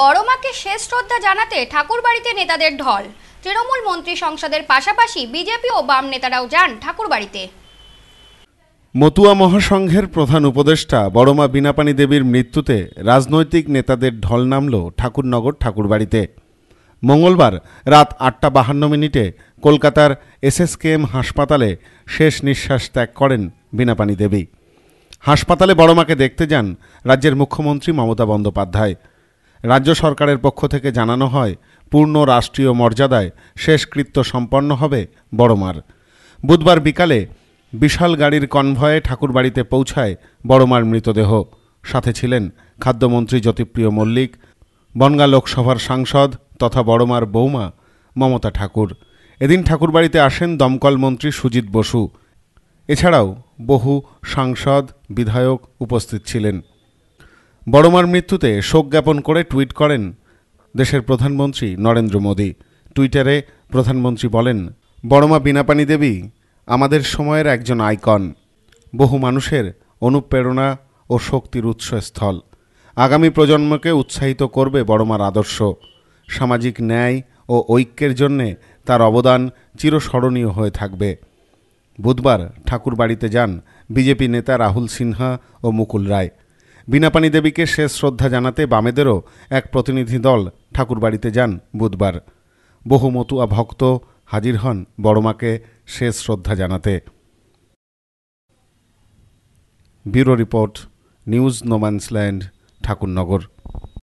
বড় মাকে শেষ শ্রদ্ধা জানাতে ঠাকুরবাড়িতে নেতাদের ঢল তৃণমূল মন্ত্রী সংসদের পাশাপাশি বিজেপি ও বাম নেতারাও যান ঠাকুরবাড়িতে মতুয়া মহাসংঘের প্রধান উপদেষ্টা বড়মা বিনাপানি দেবীর মৃত্যুতে রাজনৈতিক নেতাদের ঢল নামল ঠাকুরনগর ঠাকুরবাড়িতে মঙ্গলবার রাত আটটা বাহান্ন মিনিটে কলকাতার এসএসকেএম হাসপাতালে শেষ নিঃশ্বাস ত্যাগ করেন বিনাপানি দেবী হাসপাতালে বড়মাকে দেখতে যান রাজ্যের মুখ্যমন্ত্রী মমতা বন্দ্যোপাধ্যায় রাজ্য সরকারের পক্ষ থেকে জানানো হয় পূর্ণ রাষ্ট্রীয় মর্যাদায় শেষকৃত্য সম্পন্ন হবে বড়মার বুধবার বিকালে বিশাল গাড়ির কনভয়ে ঠাকুরবাড়িতে পৌঁছায় বড়মার মৃতদেহ সাথে ছিলেন খাদ্যমন্ত্রী জ্যোতিপ্রিয় মল্লিক বনগা লোকসভার সাংসদ তথা বড়মার বৌমা মমতা ঠাকুর এদিন ঠাকুরবাড়িতে আসেন দমকল মন্ত্রী সুজিত বসু এছাড়াও বহু সাংসদ বিধায়ক উপস্থিত ছিলেন বড়মার মৃত্যুতে শোক জ্ঞাপন করে টুইট করেন দেশের প্রধানমন্ত্রী নরেন্দ্র মোদী টুইটারে প্রধানমন্ত্রী বলেন বড়মা বিনাপানি দেবী আমাদের সময়ের একজন আইকন বহু মানুষের অনুপ্রেরণা ও শক্তির উৎসস্থল আগামী প্রজন্মকে উৎসাহিত করবে বড়মার আদর্শ সামাজিক ন্যায় ও ঐক্যের জন্যে তার অবদান চিরস্মরণীয় হয়ে থাকবে বুধবার ঠাকুরবাড়িতে যান বিজেপি নেতা রাহুল সিনহা ও মুকুল রায় বিনাপানী দেবীকে শেষ শ্রদ্ধা জানাতে বামেদেরও এক প্রতিনিধি দল ঠাকুরবাড়িতে যান বুধবার বহু মতুয়া ভক্ত হাজির হন বড়মাকে শেষ শ্রদ্ধা জানাতে bureau report news no man's land Thakurnagar